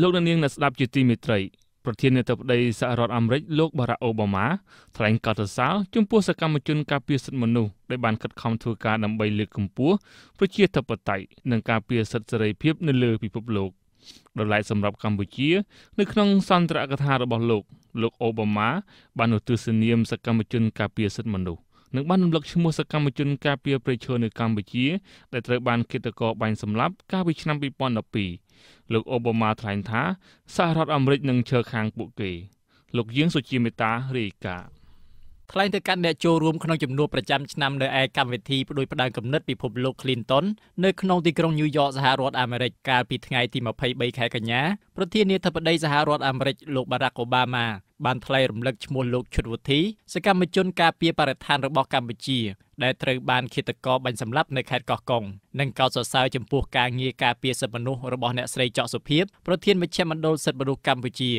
លោកនាងអ្នកស្ដាប់ជាទីមេត្រីប្រធានាធិបតីសហរដ្ឋអាមេរិកលោកបារ៉ាអូបាម៉ាថ្លែងកោតសរសើរចំពោះសកម្មជនការពារសិទ្ធិមនុស្សដែលបានខិតខំធ្វើការដើម្បីលើកកម្ពស់ប្រជាធិបតេយ្យនិងការពារសិទ្ធិសេរីភាពនៅលើពិភពលោកដោយឡែកសម្រាប់កម្ពុជា នៅក្នុងសន្ទរកថារបស់លោក លោកអូបាម៉ាបានឧទ្ទិសនាមសកម្មជនការពារសិទ្ធិមនុស្សនិងបានរំលឹកឈ្មោះសកម្មជន ការពារព្រៃឈើនៅកម្ពុជាដែលត្រូវបានគិតកោបាញ់សម្លាប់កាលពីឆ្នាំ2012លោកអូបាម៉ាថ្លែងថាសហរដ្ឋអាមេរិកនឹងឈរខាងពួកគេលោកយាងសុជាមេតារាយការណ៍ថ្លែងទៅកាន់អ្នកចូលរួមក្នុងជំនួបប្រចាំឆ្នាំនៅឯកម្មវិធីផ្ដួយផ្ដើមគំនិតពិភពលោក Clinton នៅក្នុងទីក្រុង New York សហរដ្ឋអាមេរិកកាលពីថ្ងៃទី23ខែកញ្ញាប្រធានាធិបតីសហរដ្ឋអាមេរិកលោក Barack Obama បានថ្លែងរំលឹកឈ្មោះលោកឈុតវុធី សកម្មជន ការពារបរិស្ថានរបស់កម្ពុជាដែលត្រូវបានឃាតករបាញ់សម្លាប់នៅខេត្តកោះកុងនិងកោតសរសើរចំពោះការងារការពារសិទ្ធិមនុស្សរបស់អ្នកស្រីច័កសុភីបប្រធានមជ្ឈមណ្ឌលសិទ្ធិមនុស្សកម្ពុជា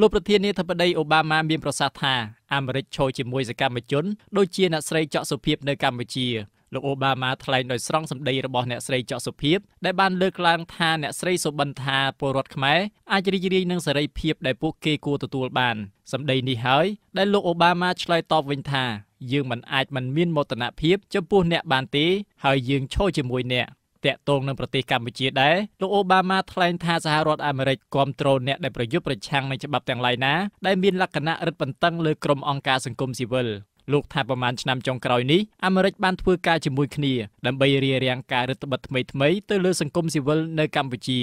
លោកប្រធានាធិបតីអូបាម៉ាមានប្រសាសន៍ថាអាមេរិកឈរជាមួយសកម្មជនដូចជាអ្នកស្រីច័កសុភីបនៅកម្ពុជាលោកអូបាម៉ាថ្លែងដោយស្រង់សម្ដីរបស់អ្នកស្រីច័កសុភាពដែលបានលើកឡើង ថាអ្នកស្រីសុបិនថាពលរដ្ឋខ្មែរអាចរីករាយនឹងសេរីភាពដែលពួកគេគួរទទួលបាន សម្ដីនេះហើយដែលលោកអូបាម៉ាឆ្លើយតបវិញថា យើងមិនអាចមិនមានមោទនភាពចំពោះ អ្នកបានទេហើយយើងឈរជាមួយអ្នកតាក់ទងនឹងប្រទេសកម្ពុជាដែរលោកអូបាម៉ាថ្លែងថាសហរដ្ឋអាមេរិកគ្រប់គ្រងអ្នកដែលប្រយុទ្ធប្រឆាំងនឹងច្បាប់ទាំងឡាយណាដែលមានលក្ខណៈរឹតបន្តឹងលើក្រុមអង្គការសង្គមស៊ីវិលលោកថាប្រមាណឆ្នាំចុងក្រោយនេះអាមេរិកបានធ្វើការជាមួយគ្នាដើម្បីរៀបរៀងការរដ្ឋបတ်ថ្មីថ្មីទៅលើសង្គមស៊ីវិលនៅកម្ពុជា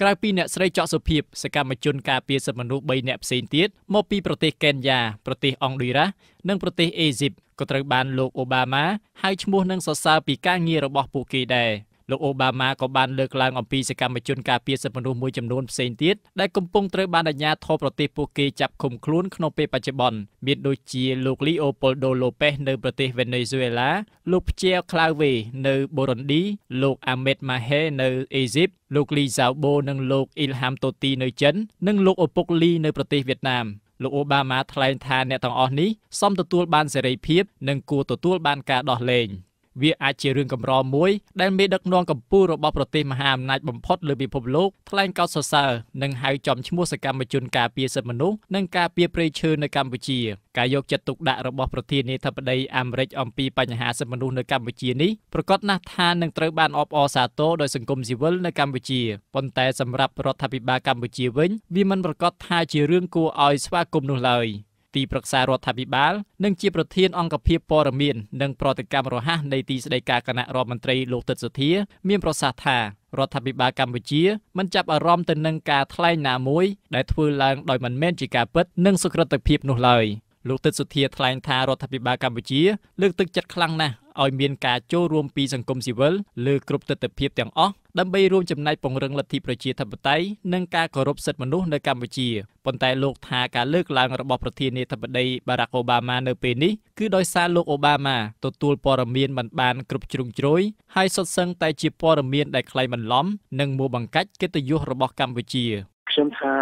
ក្រៅពីអ្នកស្រីច័កសុភាពសកម្មជនការពារសិទ្ធិមនុស្ស3អ្នកផ្សេងទៀតមកពីប្រទេសកេនយ៉ាប្រទេសអង់ឌុយរ៉ាសនិងប្រទេសអេស៊ីបក៏ត្រូវបានលោកអូបាម៉ាហៅឈ្មោះនិងសរសើរពីការងាររបស់ពួកគេដែរ។លោកអូបាម៉ាក៏បានលើកឡើងអំពីសកម្មជនការពារសិទ្ធិមនុស្សមួយចំនួនផ្សេងទៀតដែលកំពុងត្រូវបានអាជ្ញាធរប្រទេសពួកគេចាប់ឃុំខ្លួនក្នុងពេលបច្ចុប្បន្នមានដូចជាលោកលីអូប៉ូលដូឡូប៉េសនៅប្រទេសវេណេស៊ុយអេឡាលោកព្យាក្លាវេនៅបូរុនឌីលោកអាមេតម៉ាហេនៅអេស៊ីបលោកលីសាវបូនិងលោកអ៊ីលហាំតូទីនៅចិននិងលោកឪពុកលីនៅប្រទេសវៀតណាមលោកអូបាម៉ាថ្លែងថាអ្នកទាំងអស់នេះសមទទួលបានសេរីភាពនិងគួរទទួល បានការដោះលែង។វាអាចជារឿងកម្រមួយដែលមេដឹកនាំកម្ពុជារបស់ប្រទេសមហាអំណាចបំផុតលើពិភពលោកថ្លែងកោតសរសើរនិងហៅចំឈ្មោះសកម្មជនការពារសិទ្ធិមនុស្សនិងការពារព្រៃឈើនៅកម្ពុជា ការយកចិត្តទុកដាក់របស់ប្រធានាធិបតីអាមេរិកអំពីបញ្ហាសិទ្ធិមនុស្សនៅកម្ពុជានេះប្រកាសណាស់ថានឹងត្រូវបានអបអរសាទរដោយសង្គមស៊ីវិលនៅកម្ពុជាប៉ុន្តែសម្រាប់រដ្ឋាភិបាលកម្ពុជាវិញវាមិនប្រកាសថាជារឿងគួរឲ្យស្វាគមន៍នោះឡើយ។ទីប្រឹក្សារដ្ឋាភិបាលនិងជាប្រធាន អង្គភាពព័ត៌មាននិងប្រតិកម្មរហ័សនៃទីស្តីការគណៈរដ្ឋមន្ត្រីលោកទឹកសុធា មានប្រសាសន៍ថារដ្ឋាភិបាលកម្ពុជា មិនចាប់អារម្មណ៍ទៅនឹងការថ្លែងណាមួយដែលធ្វើឡើងដោយមិនមែនជាការពិត និងសុក្រិតភាពនោះឡើយ។លោកទឹកសុធាថ្លែងថារដ្ឋាភិបាលកម្ពុជាលើកទឹកចិត្តខ្លាំងណាស់ឲ្យមានការចូលរួមពីសង្គមស៊ីវិលលើគ្រប់ទិដ្ឋភាពទាំងអស់ដើម្បីរួមចំណែកពង្រឹងលទ្ធិប្រជាធិបតេយ្យនិងការគោរពសិទ្ធិមនុស្សនៅកម្ពុជាប៉ុន្តែលោកថាការលើកឡើងរបស់ប្រធានាធិបតីបារ៉ាក់អូបាម៉ានៅពេលនេះគឺដោយសារលោកអូបាម៉ាទទួលព័ត៌មានមិនបានគ្រប់ជ្រុងជ្រោយហើយសុទ្ធសឹងតែជាព័ត៌មានដែលក្លែងបន្លំនិងមួបង្កាច់កិត្តិយសរបស់កម្ពុជាខ្ញុំថា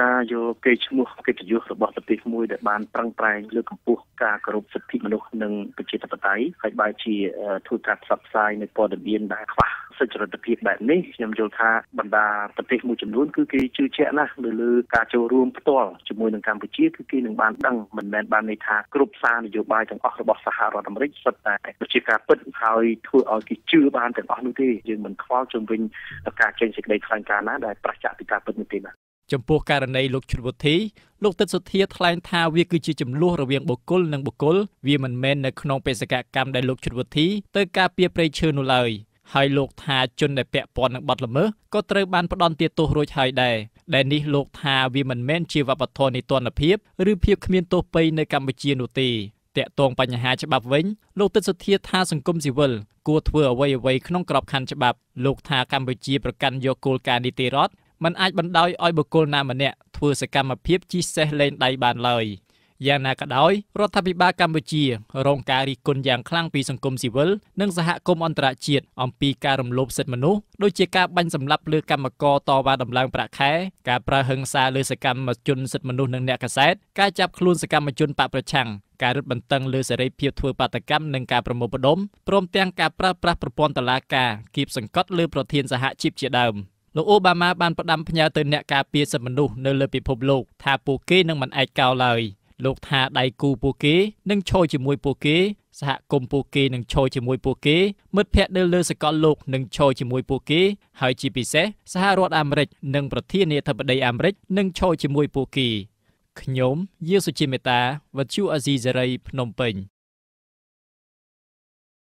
ការយកគេឈ្មោះកិត្តិយសរបស់ប្រទេសមួយដែលបានប្រឹងប្រែង លើកកម្ពស់ការគោរពសិទ្ធិមនុស្សនិងប្រជាធិបតេយ្យហើយបែរជាធ្វើការផ្សព្វផ្សាយនៅព័ត៌មានដែលខ្វះសុចរិតភាពបែបនេះខ្ញុំយល់ថាបណ្ដាប្រទេសមួយចំនួន គឺគេជឿជាក់ណាស់លើលើការចូលរួមផ្ទាល់ជាមួយនឹងកម្ពុជាគឺគេនឹងបានដឹងមិនមែនបានន័យថាគ្រប់សារនយោបាយទាំងអស់របស់សហរដ្ឋអាមេរិកសុទ្ធតែជាការពិតហើយធ្វើឲ្យគេជឿបានទាំងអស់នោះទេយើងមិនខ្វល់ជំវិញការចេញសេចក្តីថ្លែងការណ៍ណាដែលប្រឆាំងពីការពិតនោះទេបាទចំពោះករណីលោកជ្រុវធីលោកទឹកសុធាថ្លែងថាវាគឺជាចំនួនរវាងបុគ្គលនិងបុគ្គលវាមិនមែននៅក្នុងបេសកកម្មដែលលោកជ្រុវធីទៅការពារប្រៃឈើនោះឡើយ។ហើយលោកថាជនដែលពាក់ព័ន្ធនឹងបទល្មើសក៏ត្រូវបានផ្ដន្ទាទោសរួចហើយដែរដែលនេះលោកថាវាមិនមែនជាវប្បធម៌នៃទណ្ឌភាពឬភាពគ្មានទោសពេយនៅកម្ពុជានោះទេតាក់ទងបញ្ហាច្បាប់វិញលោកទិដ្ឋសុធាថាសង្គមស៊ីវិលគួរធ្វើអ្វីៗក្នុងក្របខ័ណ្ឌច្បាប់លោកថាកម្ពុជាប្រកាន់យកគោលការណ៍នីតិរដ្ឋមិនអាចបណ្ដោយឲ្យបុគ្គលណាម្នាក់ធ្វើសកម្មភាពជិះសេះលេងដៃបានឡើយ។យ៉ាងណាក៏ដោយរដ្ឋាភិបាលកម្ពុជារងការរិះគន់យ៉ាងខ្លាំងពីសង្គមស៊ីវិលនិងសហគមន៍អន្តរជាតិអំពីការរំលោភសិទ្ធិមនុស្សដូចជាការបាញ់សម្លាប់លើកម្មករតវ៉ាដំឡើងប្រាក់ខែការប្រើហិង្សាលើសកម្មជនសិទ្ធិមនុស្សនិងអ្នកកសែតការចាប់ខ្លួនសកម្មជនបកប្រឆាំងការរឹតបន្តឹងលើសេរីភាពធ្វើបាតកម្មនិងការប្រមូលផ្ដុំព្រមទាំងការប្រើប្រាស់ប្រព័ន្ធតុលាការគៀបសង្កត់លើប្រធានសហជីពជាដើម។លោកអូបាម៉ាបានផ្ដាំផ្ញើទៅអ្នកការពារសិទ្ធិមនុស្សនៅលើពិភពលោកថាពួកគេនឹងមិនឯកោឡើយលោកថាដៃគូពួកគេនឹងឈរជាមួយពួកគេសហគមន៍ពួកគេនឹងឈរជាមួយពួកគេមិត្តភ័ក្តិនៅលើសកលលោកនឹងឈរជាមួយពួកគេហើយជាពិសេសសហរដ្ឋអាមេរិកនិងប្រធានាធិបតីអាមេរិកនឹងឈរជាមួយពួកគេខ្ញុំយាសុជាមេតាវັດជូអាស៊ីសេរីភ្នំពេញ